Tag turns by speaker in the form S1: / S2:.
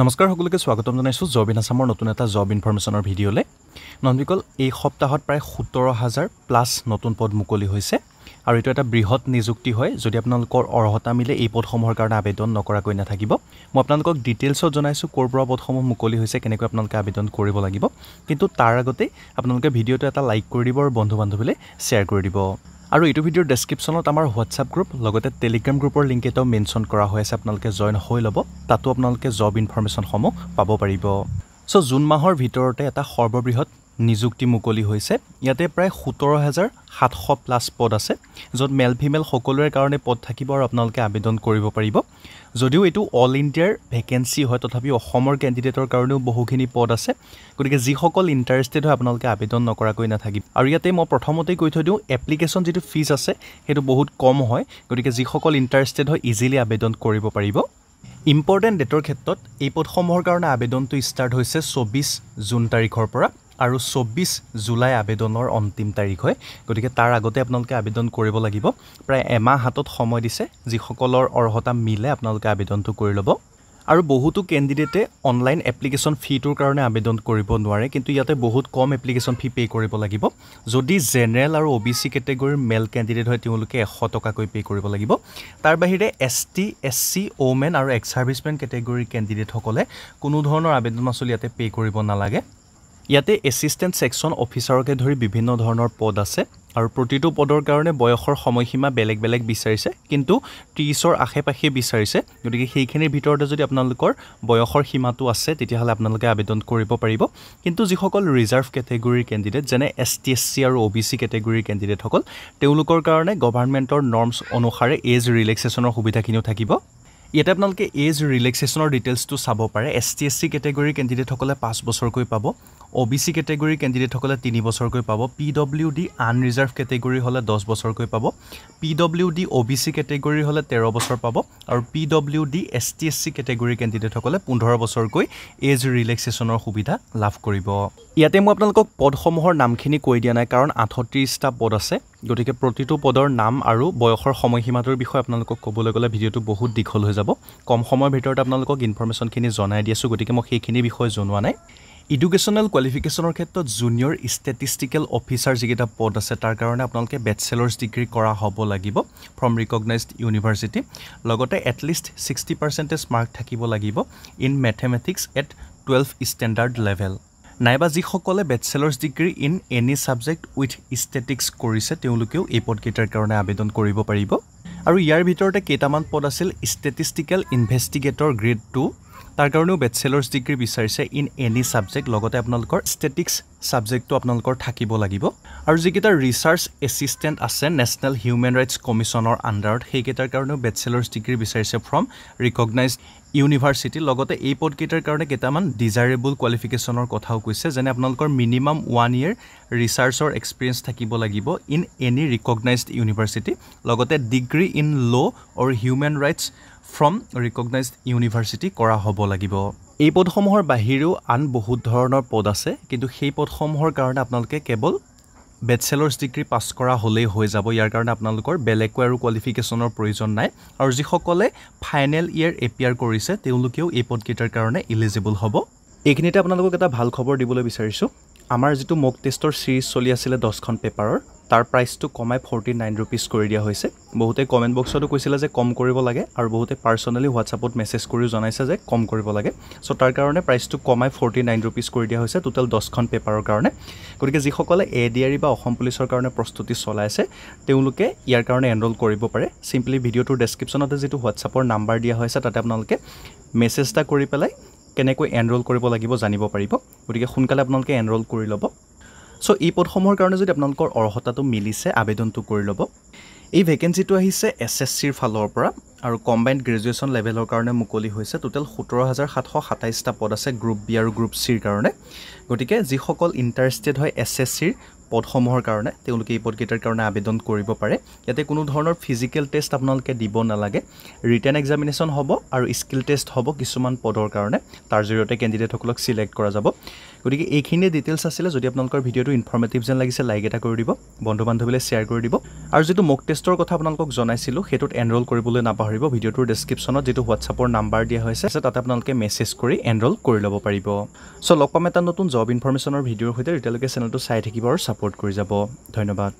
S1: নমস্কাৰ সকলোকে স্বাগতম জনাইছোঁ জব ইন আছামৰ নতুন এটা জব ইনফৰ্মেশ্যনৰ ভিডিঅ'লৈ নন্দিকল এই সপ্তাহত প্ৰায় সোতৰ হাজাৰ প্লাছ নতুন পদ মুকলি হৈছে আৰু এইটো এটা বৃহৎ নিযুক্তি হয় যদি আপোনালোকৰ অৰ্হতা মিলে এই পদসমূহৰ কাৰণে আবেদন নকৰাকৈ নাথাকিব মই আপোনালোকক ডিটেইলছত জনাইছোঁ ক'ৰ পৰা পদসমূহ মুকলি হৈছে কেনেকৈ আপোনালোকে আবেদন কৰিব লাগিব কিন্তু তাৰ আগতেই আপোনালোকে ভিডিঅ'টো এটা লাইক কৰি দিব আৰু বন্ধু বান্ধৱীলৈ শ্বেয়াৰ কৰি দিব আৰু এইটো ভিডিঅ'ৰ ডেছক্ৰিপশ্যনত আমাৰ হোৱাটছআপ গ্ৰুপ লগতে টেলিগ্ৰাম গ্ৰুপৰ লিংক এটাও মেনশ্যন কৰা হৈ আছে আপোনালোকে জইন হৈ ল'ব তাতো আপোনালোকে জব ইনফৰ্মেশ্যনসমূহ পাব পাৰিব চ' জুন মাহৰ ভিতৰতে এটা সৰ্ববৃহৎ নিযুক্তি মুকলি হৈছে ইয়াতে প্ৰায় সোতৰ হাজাৰ সাতশ প্লাছ পদ আছে য'ত মেল ফিমেল সকলোৰে কাৰণে পদ থাকিব আৰু আপোনালোকে আবেদন কৰিব পাৰিব যদিও এইটো অল ইণ্ডিয়াৰ ভেকেঞ্চি হয় তথাপিও অসমৰ কেণ্ডিডেটৰ কাৰণেও বহুখিনি পদ আছে গতিকে যিসকল ইণ্টাৰেষ্টেড হয় আপোনালোকে আবেদন নকৰাকৈ নাথাকিব আৰু ইয়াতে মই প্ৰথমতেই কৈ থৈ দিওঁ এপ্লিকেশ্যন যিটো ফিজ আছে সেইটো বহুত কম হয় গতিকে যিসকল ইণ্টাৰেষ্টেড হয় ইজিলি আবেদন কৰিব পাৰিব ইম্পৰ্টেণ্ট ডেটৰ ক্ষেত্ৰত এই পদসমূহৰ কাৰণে আবেদনটো ষ্টাৰ্ট হৈছে চৌবিছ জুন তাৰিখৰ পৰা আৰু চৌব্বিছ জুলাই আবেদনৰ অন্তিম তাৰিখ হয় গতিকে তাৰ আগতে আপোনালোকে আবেদন কৰিব লাগিব প্ৰায় এমাহ হাতত সময় দিছে যিসকলৰ অৰ্হতা মিলে আপোনালোকে আবেদনটো কৰি ল'ব আৰু বহুতো কেণ্ডিডেটে অনলাইন এপ্লিকেশ্যন ফিটোৰ কাৰণে আবেদন কৰিব নোৱাৰে কিন্তু ইয়াতে বহুত কম এপ্লিকেশ্যন ফি পে' কৰিব লাগিব যদি জেনেৰেল আৰু অ' বি চি কেটেগৰীৰ মেল কেণ্ডিডেট হয় তেওঁলোকে এশ টকাকৈ পে' কৰিব লাগিব তাৰ বাহিৰে S T S C women আৰু এক্স ছাৰ্ভিচমেন কেটেগৰীৰ কেণ্ডিডেটসকলে কোনো ধৰণৰ আবেদন আচলতে ইয়াতে পে' কৰিব নালাগে ইয়াতে এছিষ্টেণ্ট ছেকশ্যন অফিচাৰকে ধৰি বিভিন্ন ধৰণৰ পদ আছে আৰু প্ৰতিটো পদৰ কাৰণে বয়সৰ সময়সীমা বেলেগ বেলেগ বিচাৰিছে কিন্তু ত্ৰিছৰ আশে পাশে বিচাৰিছে গতিকে সেইখিনিৰ ভিতৰতে যদি আপোনালোকৰ বয়সৰ সীমাটো আছে তেতিয়াহ'লে আপোনালোকে আবেদন কৰিব পাৰিব কিন্তু যিসকল ৰিজাৰ্ভ কেটেগৰীৰ কেণ্ডিডেট যেনে এছ টি এছ চি আৰু অ' বি চি কেটেগৰীৰ কেণ্ডিডেটসকল তেওঁলোকৰ কাৰণে গভাৰ্ণমেণ্টৰ নৰ্মছ অনুসাৰে এজ ৰিলেক্সেশ্যনৰ সুবিধাখিনিও থাকিব ইয়াতে আপোনালোকে এজ ৰিলেক্সেশ্যনৰ ডিটেইলছটো চাব পাৰে এছ টি এছ চি কেটেগৰীৰ কেণ্ডিডেটসকলে পাঁচ বছৰকৈ পাব অ' বি চি কেটেগৰীৰ কেণ্ডিডেটসকলে তিনি বছৰকৈ পাব P W D unreserved category হ'লে দহ বছৰকৈ পাব P W D O' B C category হ'লে তেৰ বছৰ পাব আৰু P W D S T S C কেটেগৰীৰ কেণ্ডিডেটসকলে পোন্ধৰ বছৰকৈ এজ ৰিলেক্সেশ্যনৰ সুবিধা লাভ কৰিব ইয়াতে মই আপোনালোকক পদসমূহৰ নামখিনি কৈ দিয়া নাই কাৰণ আঠত্ৰিছটা পদ আছে গতিকে প্ৰতিটো পদৰ নাম আৰু বয়সৰ সময়সীমাটোৰ বিষয়ে আপোনালোকক ক'বলৈ গ'লে ভিডিঅ'টো বহুত দীঘল হৈ যাব কম সময়ৰ ভিতৰত আপোনালোকক ইনফৰ্মেশ্যনখিনি জনাই দি আছোঁ গতিকে মই সেইখিনি বিষয়ে জনোৱা নাই ইডুকেশ্যনেল কোৱালিফিকেশ্যনৰ ক্ষেত্ৰত জুনিয়ৰ ষ্টেটিষ্টিকেল অফিচাৰ যিকেইটা পদ আছে তাৰ কাৰণে আপোনালোকে বেচেলৰ্ছ ডিগ্ৰী কৰা হ'ব লাগিব ফ্ৰম ৰিকগনাইজড ইউনিভাৰ্চিটি লগতে এটলিষ্ট ছিক্সটি পাৰ্চেণ্টেজ মাৰ্ক থাকিব লাগিব in mathematics at twelve standard level নাইবা যিসকলে bachelors degree in any subject with statistics কৰিছে তেওঁলোকেও এই পদকেইটাৰ কাৰণে আবেদন কৰিব পাৰিব আৰু ইয়াৰ ভিতৰতে কেইটামান পদ আছিল ষ্টেটিষ্টিকেল ইনভেষ্টিগেটৰ গ্ৰেড টু তাৰ কাৰণেও বেচেলৰ্ছ ডিগ্ৰী বিচাৰিছে ইন এনি ছাবজেক্ট লগতে আপোনালোকৰ ষ্টেটিক্স ছাবজেক্টটো আপোনালোকৰ থাকিব লাগিব আৰু যিকেইটা ৰিচাৰ্চ এছিষ্টেণ্ট আছে নেশ্যনেল হিউমেন ৰাইটছ কমিশ্যনৰ আণ্ডাৰত সেইকেইটাৰ কাৰণেও বেচেলৰ্ছ ডিগ্ৰী বিচাৰিছে ফ্ৰম ৰিকগনাইজ ইউনিভাৰ্চিটি লগতে এই পদকেইটাৰ কাৰণে কেইটামান ডিজাৰেবল কোৱালিফিকেশ্যনৰ কথাও কৈছে যেনে আপোনালোকৰ মিনিমাম ওৱান ইয়েৰ ৰিচাৰ্চৰ এক্সপিৰিয়েঞ্চ থাকিব লাগিব ইন এনি ৰিকগনাইজড ইউনিভাৰ্চিটি লগতে degree in law' or human rights from recognise university কৰা হ'ব লাগিব এই পদসমূহৰ বাহিৰেও আন বহুত ধৰণৰ পদ আছে কিন্তু সেই পদসমূহৰ কাৰণে আপোনালোকে কেৱল বেচেলৰ্ছ ডিগ্ৰী পাছ কৰা হ'লেই হৈ যাব ইয়াৰ কাৰণে আপোনালোকৰ বেলেগকৈ আৰু কোৱালিফিকেশ্যনৰ প্ৰয়োজন নাই আৰু যিসকলে ফাইনেল ইয়েৰ এপিয়াৰ কৰিছে তেওঁলোকেও এই পদকেইটাৰ কাৰণে ইলিজিবল হ'ব এইখিনিতে আপোনালোকক এটা ভাল খবৰ দিবলৈ বিচাৰিছোঁ আমাৰ যিটো মক টেষ্টৰ ছিৰিজ চলি আছিলে দহখন পেপাৰৰ তাৰ প্ৰাইচটো কমাই ফৰ্টি নাইন ৰুপিজ কৰি দিয়া হৈছে বহুতে কমেণ্ট বক্সতো কৈছিলে যে কম কৰিব লাগে আৰু বহুতে পাৰ্চনেলি হোৱাটছআপত মেছেজ কৰিও জনাইছে যে কম কৰিব লাগে চ' তাৰ কাৰণে প্ৰাইচটো কমাই ফৰ্টি নাইন ৰুপিজ কৰি দিয়া হৈছে টোটেল দহখন পেপাৰৰ কাৰণে গতিকে যিসকলে এ ডি আৰ বা অসম পুলিচৰ কাৰণে প্ৰস্তুতি চলাই আছে তেওঁলোকে ইয়াৰ কাৰণে এনৰোল কৰিব পাৰে চিম্পলি ভিডিঅ'টোৰ ডেছক্ৰিপশ্যনতে যিটো হোৱাটছআপৰ নাম্বাৰ দিয়া হৈছে তাতে আপোনালোকে মেছেজ এটা কৰি পেলাই কেনেকৈ এনৰোল কৰিব লাগিব জানিব পাৰিব গতিকে সোনকালে আপোনালোকে এনৰোল কৰি ল'ব চ' এই পদসমূহৰ কাৰণে যদি আপোনালোকৰ অৰ্হতাটো মিলিছে আবেদনটো কৰি ল'ব এই ভেকেঞ্চিটো আহিছে এছ এছ চিৰ ফালৰ পৰা আৰু কম্বাইণ্ড গ্ৰেজুৱেশ্যন লেভেলৰ কাৰণে মুকলি হৈছে টোটেল সোতৰ হাজাৰ সাতশ সাতাইছটা পদ আছে গ্ৰুপ বি আৰু গ্ৰুপ চিৰ কাৰণে গতিকে যিসকল ইণ্টাৰেষ্টেড হয় এছ এছ চিৰ পদসমূহৰ কাৰণে তেওঁলোকে এই পদকেইটাৰ কাৰণে আবেদন কৰিব পাৰে ইয়াতে কোনো ধৰণৰ ফিজিকেল টেষ্ট আপোনালোকে দিব নালাগে ৰিটাৰ্ণ এক্সামিনেশ্যন হ'ব আৰু স্কিল টেষ্ট হ'ব কিছুমান পদৰ কাৰণে তাৰ জৰিয়তে কেণ্ডিডেটসকলক চিলেক্ট কৰা যাব গতিকে এইখিনিয়ে ডিটেইলছ আছিলে যদি আপোনালোকৰ ভিডিঅ'টো ইনফৰ্মেটিভ যেন লাগিছে লাইক এটা কৰি দিব বন্ধু বান্ধৱীলৈ শ্বেয়াৰ কৰি দিব আৰু যিটো মোক টেষ্টৰ কথা আপোনালোকক জনাইছিলোঁ সেইটোত এনৰোল কৰিবলৈ নাপাহৰিব ভিডিঅ'টোৰ ডেছক্ৰিপশ্যনত যিটো হোৱাটছআপৰ নাম্বাৰ দিয়া হৈছে তাতে আপোনালোকে মেছেজ কৰি এনৰোল কৰি ল'ব পাৰিব চ' লগ পাম এটা নতুন জব ইনফৰ্মেশ্যনৰ ভিডিঅ'ৰ সৈতে এতিয়ালৈকে চেনেলটো চাই থাকিব আৰু ছাপৰ্ট কৰি যাব ধন্যবাদ